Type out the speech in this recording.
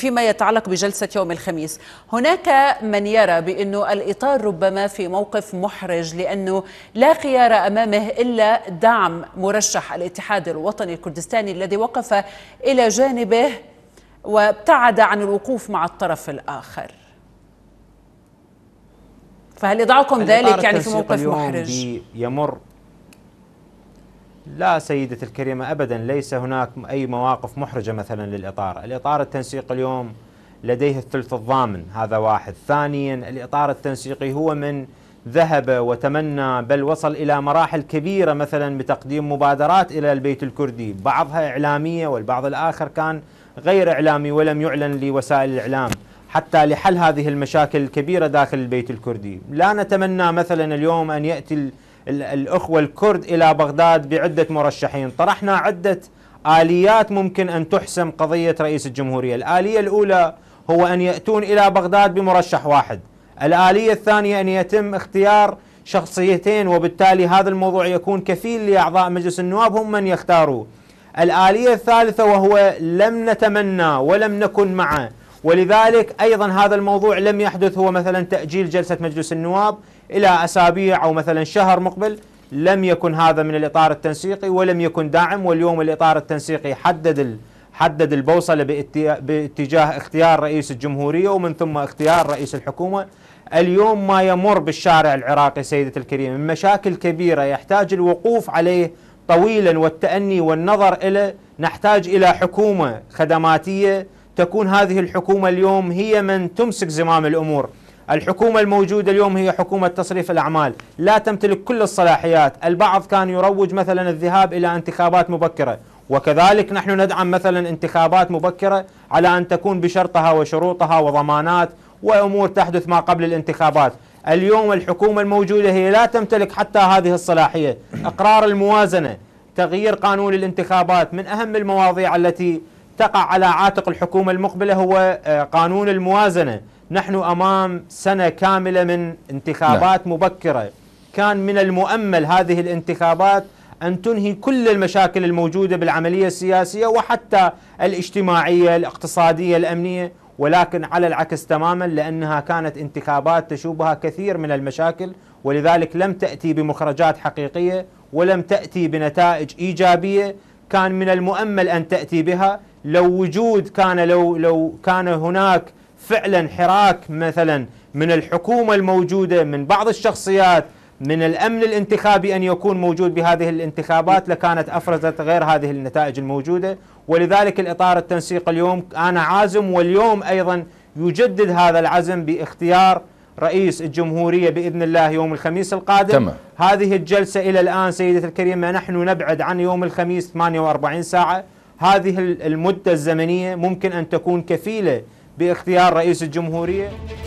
فيما يتعلق بجلسة يوم الخميس هناك من يرى بأن الإطار ربما في موقف محرج لأنه لا خيار أمامه إلا دعم مرشح الاتحاد الوطني الكردستاني الذي وقف إلى جانبه وابتعد عن الوقوف مع الطرف الآخر فهل يضعكم ذلك يعني في موقف محرج؟ يمر لا سيدتي الكريمة أبدا ليس هناك أي مواقف محرجة مثلا للإطار الإطار التنسيق اليوم لديه الثلث الضامن هذا واحد ثانيا الإطار التنسيقي هو من ذهب وتمنى بل وصل إلى مراحل كبيرة مثلا بتقديم مبادرات إلى البيت الكردي بعضها إعلامية والبعض الآخر كان غير إعلامي ولم يعلن لوسائل الإعلام حتى لحل هذه المشاكل الكبيرة داخل البيت الكردي لا نتمنى مثلا اليوم أن يأتي الأخوة الكرد إلى بغداد بعدة مرشحين طرحنا عدة آليات ممكن أن تحسم قضية رئيس الجمهورية الآلية الأولى هو أن يأتون إلى بغداد بمرشح واحد الآلية الثانية أن يتم اختيار شخصيتين وبالتالي هذا الموضوع يكون كفيل لأعضاء مجلس النواب هم من يختاروا الآلية الثالثة وهو لم نتمنى ولم نكن معه ولذلك أيضا هذا الموضوع لم يحدث هو مثلا تأجيل جلسة مجلس النواب إلى أسابيع أو مثلا شهر مقبل لم يكن هذا من الإطار التنسيقي ولم يكن داعم واليوم الإطار التنسيقي حدد حدد البوصلة باتجاه اختيار رئيس الجمهورية ومن ثم اختيار رئيس الحكومة اليوم ما يمر بالشارع العراقي سيدة الكريم من مشاكل كبيرة يحتاج الوقوف عليه طويلا والتأني والنظر إلى نحتاج إلى حكومة خدماتية تكون هذه الحكومة اليوم هي من تمسك زمام الأمور الحكومة الموجودة اليوم هي حكومة تصريف الأعمال لا تمتلك كل الصلاحيات البعض كان يروج مثلا الذهاب إلى انتخابات مبكرة وكذلك نحن ندعم مثلا انتخابات مبكرة على أن تكون بشرطها وشروطها وضمانات وأمور تحدث ما قبل الانتخابات اليوم الحكومة الموجودة هي لا تمتلك حتى هذه الصلاحية إقرار الموازنة تغيير قانون الانتخابات من أهم المواضيع التي تقع على عاتق الحكومة المقبلة هو آه، قانون الموازنة نحن أمام سنة كاملة من انتخابات نعم. مبكرة كان من المؤمل هذه الانتخابات أن تنهي كل المشاكل الموجودة بالعملية السياسية وحتى الاجتماعية الاقتصادية الأمنية ولكن على العكس تماما لأنها كانت انتخابات تشوبها كثير من المشاكل ولذلك لم تأتي بمخرجات حقيقية ولم تأتي بنتائج إيجابية كان من المؤمل أن تأتي بها لو وجود كان لو لو كان هناك فعلا حراك مثلا من الحكومه الموجوده من بعض الشخصيات من الامن الانتخابي ان يكون موجود بهذه الانتخابات لكانت افرزت غير هذه النتائج الموجوده ولذلك الاطار التنسيق اليوم انا عازم واليوم ايضا يجدد هذا العزم باختيار رئيس الجمهوريه باذن الله يوم الخميس القادم تمام. هذه الجلسه الى الان سيدتي الكريمه نحن نبعد عن يوم الخميس 48 ساعه هذه المدة الزمنية ممكن أن تكون كفيلة باختيار رئيس الجمهورية